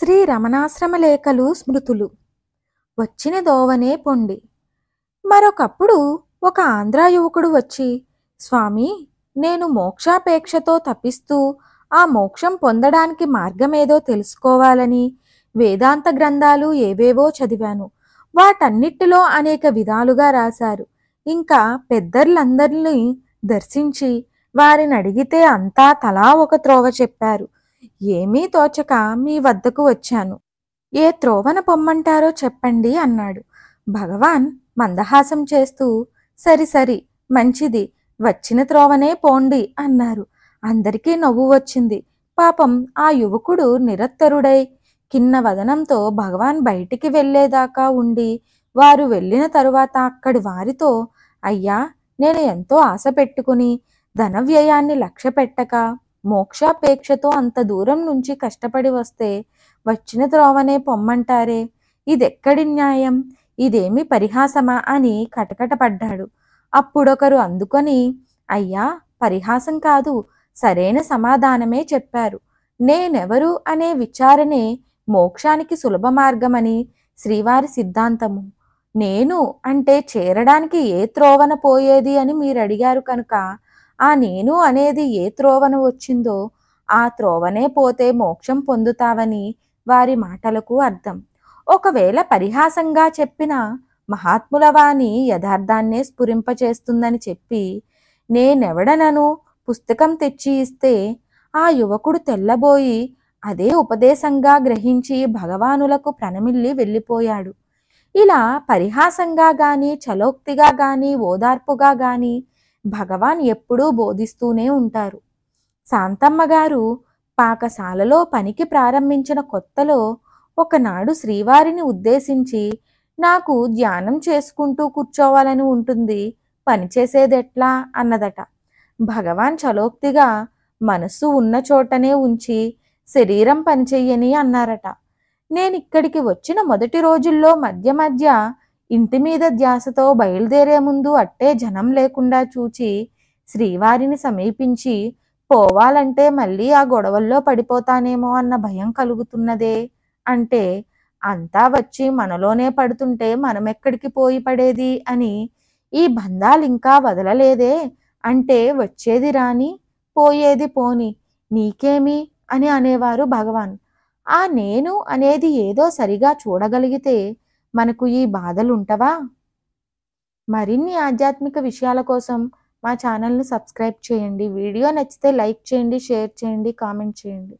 శ్రీ రమణాశ్రమ లేఖలు స్మృతులు వచ్చిన దోవనే పొండి మరొకప్పుడు ఒక ఆంధ్ర యువకుడు వచ్చి స్వామి నేను మోక్షాపేక్షతో తప్పిస్తూ ఆ మోక్షం పొందడానికి మార్గమేదో తెలుసుకోవాలని వేదాంత గ్రంథాలు ఏవేవో చదివాను వాటన్నిటిలో అనేక విధాలుగా రాశారు ఇంకా పెద్దర్లందరినీ దర్శించి వారిని అడిగితే అంతా తలా ఒక త్రోవ చెప్పారు ఏమీ తోచక మీ వద్దకు వచ్చాను ఏ త్రోవన పొమ్మంటారో చెప్పండి అన్నాడు భగవాన్ మందహాసం చేస్తూ సరి సరి మంచిది వచ్చిన త్రోవనే పోండి అన్నారు అందరికీ నవ్వు వచ్చింది పాపం ఆ యువకుడు నిరత్తరుడై కిన్న వదనంతో భగవాన్ బయటికి వెళ్ళేదాకా ఉండి వారు వెళ్ళిన తరువాత అక్కడి వారితో అయ్యా నేను ఎంతో ఆశ పెట్టుకుని ధన వ్యయాన్ని లక్ష్య పెట్టక మోక్షాపేక్షతో అంత దూరం నుంచి కష్టపడి వస్తే వచ్చిన త్రోవనే పొమ్మంటారే ఇదెక్కడి న్యాయం ఇదేమి పరిహాసమా అని కటకటపడ్డాడు అప్పుడొకరు అందుకొని అయ్యా పరిహాసం కాదు సరైన సమాధానమే చెప్పారు నేనెవరు అనే విచారణే మోక్షానికి సులభ మార్గమని శ్రీవారి సిద్ధాంతము నేను అంటే చేరడానికి ఏ త్రోవన పోయేది అని మీరు అడిగారు కనుక ఆ నేను అనేది ఏ త్రోవన వచ్చిందో ఆ త్రోవనే పోతే మోక్షం పొందుతావని వారి మాటలకు అర్థం ఒకవేళ పరిహాసంగా చెప్పిన మహాత్ముల వాణి యథార్థాన్నే స్ఫురింపచేస్తుందని చెప్పి నేనెవడనను పుస్తకం తెచ్చి ఇస్తే ఆ యువకుడు తెల్లబోయి అదే ఉపదేశంగా గ్రహించి భగవానులకు ప్రణమిల్లి వెళ్ళిపోయాడు ఇలా పరిహాసంగా గాని చలోక్తిగా గాని ఓదార్పుగా గాని భగవాన్ ఎప్పుడూ బోధిస్తూనే ఉంటారు శాంతమ్మ గారు పాకశాలలో పనికి ప్రారంభించిన కొత్తలో ఒకనాడు శ్రీవారిని ఉద్దేశించి నాకు ధ్యానం చేసుకుంటూ కూర్చోవాలని ఉంటుంది పనిచేసేదెట్లా అన్నదట భగవాన్ చలోక్తిగా మనస్సు ఉన్న చోటనే ఉంచి శరీరం పనిచెయ్యని అన్నారట నేనిక్కడికి వచ్చిన మొదటి రోజుల్లో మధ్య మధ్య ఇంటి మీద ధ్యాసతో బయలుదేరే ముందు అట్టే జనం లేకుండా చూచి శ్రీవారిని సమీపించి పోవాలంటే మళ్ళీ ఆ గొడవల్లో పడిపోతానేమో అన్న భయం కలుగుతున్నదే అంటే అంతా వచ్చి మనలోనే పడుతుంటే మనమెక్కడికి పోయి పడేది అని ఈ బంధాలు ఇంకా వదలలేదే అంటే వచ్చేది రాని పోయేది పోని నీకేమి అని అనేవారు భగవాన్ ఆ నేను అనేది ఏదో సరిగా చూడగలిగితే మనకు ఈ బాధలు ఉంటవా మరిన్ని ఆధ్యాత్మిక విషయాల కోసం మా ఛానల్ను సబ్స్క్రైబ్ చేయండి వీడియో నచ్చితే లైక్ చేయండి షేర్ చేయండి కామెంట్ చేయండి